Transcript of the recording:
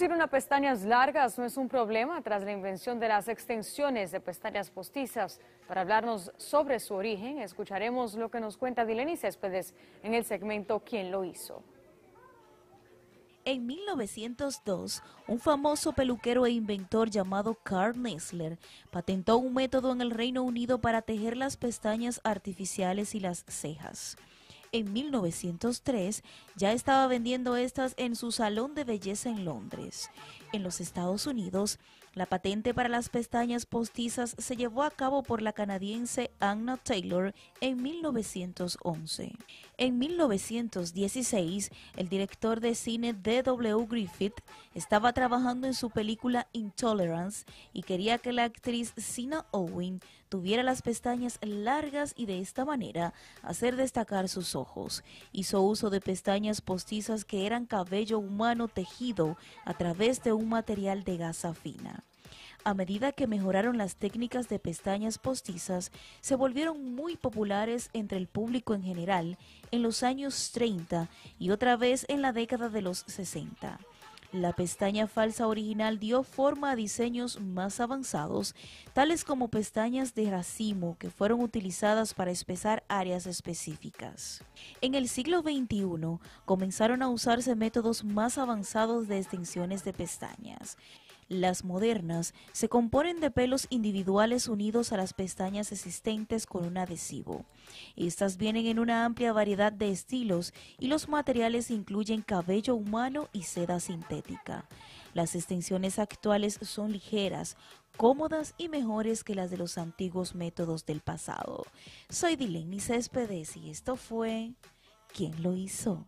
lucir unas pestañas largas no es un problema tras la invención de las extensiones de pestañas postizas. Para hablarnos sobre su origen, escucharemos lo que nos cuenta Dileni Céspedes en el segmento ¿Quién lo hizo? En 1902, un famoso peluquero e inventor llamado Carl Nessler patentó un método en el Reino Unido para tejer las pestañas artificiales y las cejas en 1903 ya estaba vendiendo estas en su salón de belleza en Londres. En los Estados Unidos, la patente para las pestañas postizas se llevó a cabo por la canadiense Anna Taylor en 1911. En 1916, el director de cine D.W. Griffith estaba trabajando en su película Intolerance y quería que la actriz Sina Owen tuviera las pestañas largas y de esta manera hacer destacar sus ojos. Hizo uso de pestañas postizas que eran cabello humano tejido a través de un un material de gasa fina. A medida que mejoraron las técnicas de pestañas postizas, se volvieron muy populares entre el público en general en los años 30 y otra vez en la década de los 60. La pestaña falsa original dio forma a diseños más avanzados, tales como pestañas de racimo que fueron utilizadas para espesar áreas específicas. En el siglo XXI comenzaron a usarse métodos más avanzados de extensiones de pestañas. Las modernas se componen de pelos individuales unidos a las pestañas existentes con un adhesivo. Estas vienen en una amplia variedad de estilos y los materiales incluyen cabello humano y seda sintética. Las extensiones actuales son ligeras, cómodas y mejores que las de los antiguos métodos del pasado. Soy Dileni Céspedes y esto fue ¿Quién lo hizo?